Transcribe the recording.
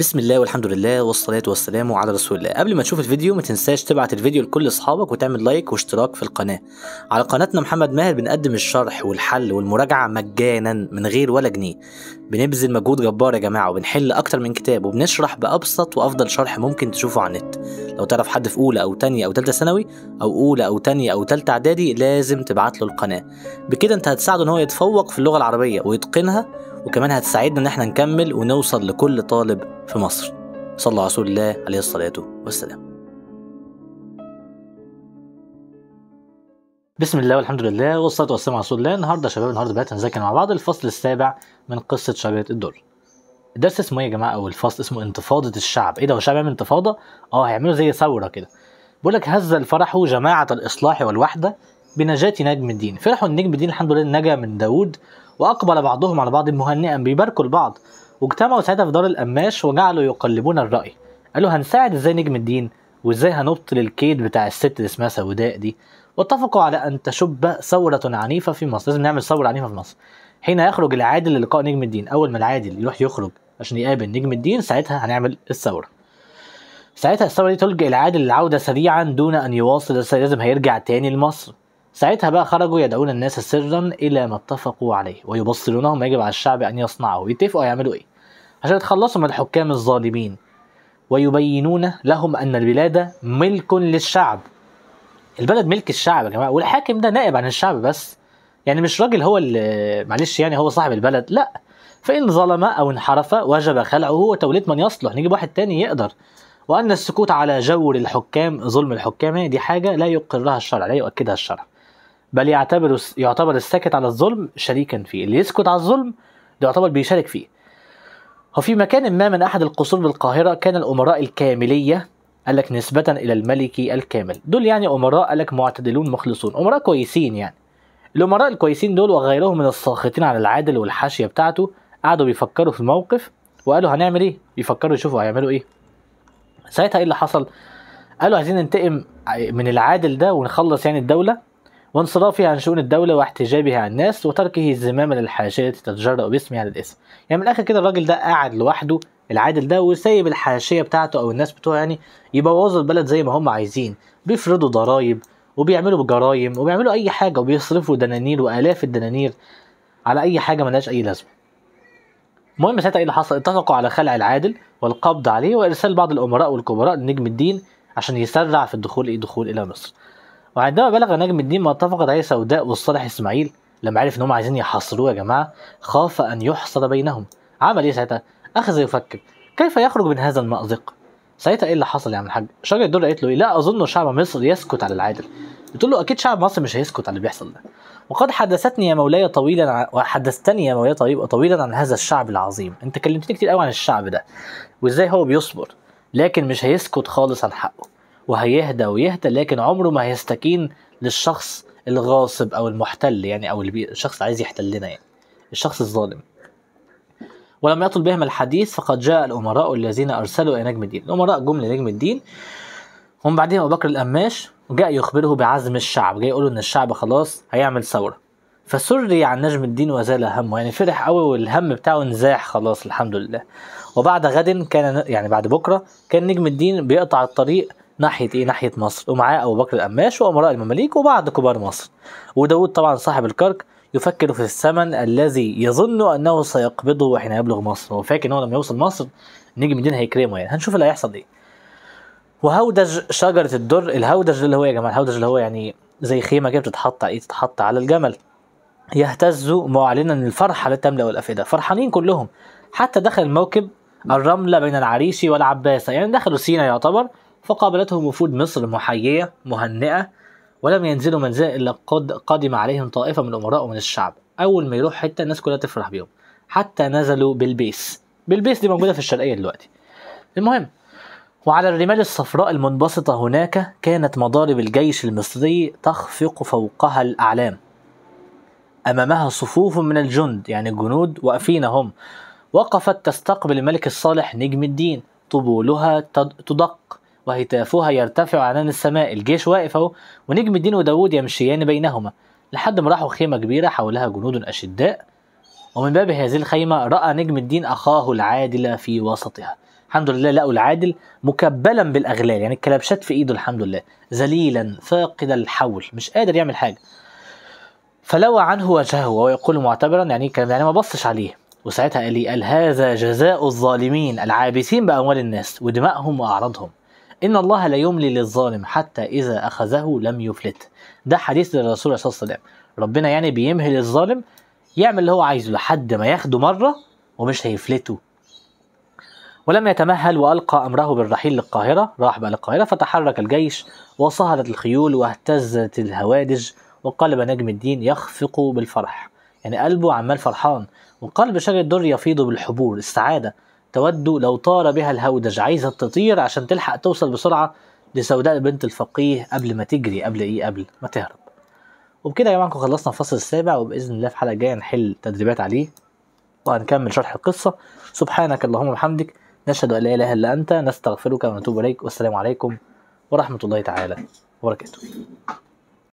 بسم الله والحمد لله والصلاة والسلام على رسول الله قبل ما تشوف الفيديو ما تنساش تبعت الفيديو لكل اصحابك وتعمل لايك واشتراك في القناة على قناتنا محمد ماهر بنقدم الشرح والحل والمراجعة مجانا من غير ولا جنيه بنبذل مجهود جبار يا جماعة وبنحل أكتر من كتاب وبنشرح بأبسط وأفضل شرح ممكن تشوفه على النت لو تعرف حد في أولى أو تانية أو تالتة ثانوي أو أولى أو تانية أو تالتة إعدادي لازم تبعت له القناة بكده أنت هتساعده إن هو يتفوق في اللغة العربية ويتقنها وكمان هتساعدنا ان احنا نكمل ونوصل لكل طالب في مصر صلى على رسول الله عليه الصلاة والسلام بسم الله والحمد لله والصلاة والسلام على رسول الله النهارده يا شباب النهارده بقى هنذاكر مع بعض الفصل السابع من قصة شعبية الدر الدرس اسمه ايه يا جماعة او الفصل اسمه انتفاضة الشعب ايه ده هو الشعب يعمل انتفاضة اه هيعملوا زي ثورة كده بيقول لك هز الفرح جماعة الإصلاح والوحدة بنجاة نجم الدين فرحوا النجم الدين الحمد لله نجا من داوود وأقبل بعضهم على بعض مهنئا بيباركوا لبعض واجتمعوا ساعتها في دار القماش وجعلوا يقلبون الرأي قالوا هنساعد ازاي نجم الدين وازاي هنبطل الكيد بتاع الست اللي اسمها سوداء دي واتفقوا على أن تشب ثورة عنيفة في مصر لازم نعمل ثورة عنيفة في مصر حين يخرج العادل للقاء نجم الدين أول ما العادل يروح يخرج عشان يقابل نجم الدين ساعتها هنعمل الثورة ساعتها الثورة دي تلجأ العادل للعودة سريعا دون أن يواصل لازم هيرجع تاني لمصر ساعتها بقى خرجوا يدعون الناس سرا الى ما اتفقوا عليه ويبصرونهم يجب على الشعب ان يصنعوا يتفقوا يعملوا ايه عشان يتخلصوا من الحكام الظالمين ويبينون لهم ان البلاد ملك للشعب البلد ملك الشعب يا جماعه والحاكم ده نائب عن الشعب بس يعني مش راجل هو اللي معلش يعني هو صاحب البلد لا فان ظلم او انحرف وجب خلعه وتوليد من يصلح نجيب واحد تاني يقدر وان السكوت على جور الحكام ظلم الحكام دي حاجه لا يقرها الشرع لا يؤكدها الشرع بل يعتبر يعتبر الساكت على الظلم شريكا فيه اللي يسكت على الظلم ده يعتبر بيشارك فيه وفي مكان ما من أحد القصور بالقاهرة كان الأمراء الكاملية قال لك نسبة إلى الملك الكامل دول يعني أمراء قال لك معتدلون مخلصون أمراء كويسين يعني الأمراء الكويسين دول وغيرهم من الساخطين على العادل والحاشية بتاعته قعدوا بيفكروا في الموقف وقالوا هنعمل إيه يفكروا يشوفوا هيعملوا إيه ساعتها إيه اللي حصل قالوا عايزين ننتقم من العادل ده ونخلص يعني الدولة وانصرافه عن شؤون الدولة واحتجابه عن الناس وتركه الزمام للحاشية تتجرأ باسمه على الاسم يعني من الآخر كده الراجل ده قاعد لوحده العادل ده وسايب الحاشية بتاعته أو الناس بتوعه يعني يبوظوا البلد زي ما هم عايزين بيفرضوا ضرايب وبيعملوا جرايم وبيعملوا أي حاجة وبيصرفوا دنانير وآلاف الدنانير على أي حاجة ملهاش أي لازمة المهم ساعتها ايه اللي حصل اتفقوا على خلع العادل والقبض عليه وارسال بعض الامراء والكبراء لنجم الدين عشان يسرع في الدخول ايه دخول الى مصر وعندما بلغ نجم الدين ما اتفق عليه سوداء والصالح اسماعيل لما عرف إنهم عايزين يحاصروه يا جماعه خاف ان يحصر بينهم عمل ايه ساعتها اخذ يفكر كيف يخرج من هذا المأزق ساعتها ايه اللي حصل يا عم الحاج شجرة الدر قالت له ايه لا اظن شعب مصر يسكت على العادل بتقول له اكيد شعب مصر مش هيسكت على اللي بيحصل ده وقد حدثتني يا مولاي طويلا وحدثتني يا مولاي طويلا طويلا عن هذا الشعب العظيم انت كلمتني كتير قوي عن الشعب ده وازاي هو بيصبر لكن مش هيسكت خالص عن حقه وهيهدى ويهدى لكن عمره ما هيستكين للشخص الغاصب او المحتل يعني او الشخص عايز يحتلنا يعني الشخص الظالم ولم يطل بهم الحديث فقد جاء الامراء الذين ارسلوا الى نجم الدين الامراء جم لنجم الدين هم بعدين ابو بكر القماش جاء يخبره بعزم الشعب جاي يقول ان الشعب خلاص هيعمل ثوره فسري عن نجم الدين وزال همه يعني فرح قوي والهم بتاعه انزاح خلاص الحمد لله وبعد غد كان يعني بعد بكره كان نجم الدين بيقطع الطريق ناحيه ايه ناحيه مصر ومعاه ابو بكر القماش وامراء المماليك وبعض كبار مصر وداود طبعا صاحب الكرك يفكر في الثمن الذي يظن انه سيقبضه حين يبلغ مصر هو فاكر ان هو لما يوصل مصر نجم الدين هيكرمه يعني هنشوف اللي هيحصل ايه وهودج شجره الدر الهودج اللي هو يا جماعه الهودج اللي هو يعني زي خيمه كده بتتحط ايه تتحط على الجمل يهتز معلنا الفرحه التي تملا الافئده فرحانين كلهم حتى دخل الموكب الرمله بين العريش والعباسه يعني دخلوا سينا يعتبر فقابلتهم وفود مصر محيية مهنئة ولم ينزلوا منزل إلا قد قدم عليهم طائفة من الأمراء ومن الشعب أول ما يروح حتة الناس كلها تفرح بيهم حتى نزلوا بالبيس بالبيس دي موجودة في الشرقية دلوقتي المهم وعلى الرمال الصفراء المنبسطة هناك كانت مضارب الجيش المصري تخفق فوقها الأعلام أمامها صفوف من الجند يعني الجنود واقفين هم وقفت تستقبل الملك الصالح نجم الدين طبولها تدق وهتافها يرتفع عنان السماء الجيش واقف اهو ونجم الدين وداوود يمشيان بينهما لحد ما راحوا خيمة كبيرة حولها جنود أشداء ومن باب هذه الخيمة رأى نجم الدين أخاه العادل في وسطها الحمد لله لقوا العادل مكبلا بالأغلال يعني الكلبشات في إيده الحمد لله ذليلا فاقد الحول مش قادر يعمل حاجة فلوى عنه وجهه وهو يقول معتبرا يعني كان يعني ما بصش عليه وساعتها قال لي قال هذا جزاء الظالمين العابثين بأموال الناس ودمائهم وأعراضهم إن الله لا يملي للظالم حتى إذا أخذه لم يفلته ده حديث للرسول صلى الله عليه وسلم ربنا يعني بيمهل الظالم يعمل اللي هو عايزه لحد ما ياخده مرة ومش هيفلته ولم يتمهل وألقى أمره بالرحيل للقاهرة راح بقى للقاهرة فتحرك الجيش وصهرت الخيول واهتزت الهوادج وقلب نجم الدين يخفق بالفرح يعني قلبه عمال فرحان وقلب شجر الدر يفيض بالحبور السعادة تود لو طار بها الهودج عايزة تطير عشان تلحق توصل بسرعة لسوداء بنت الفقيه قبل ما تجري قبل إيه قبل ما تهرب وبكده يا جماعة خلصنا الفصل السابع وبإذن الله في حلقة جاية نحل تدريبات عليه وهنكمل شرح القصة سبحانك اللهم وبحمدك نشهد أن لا إله إلا أنت نستغفرك ونتوب إليك والسلام عليكم ورحمة الله تعالى وبركاته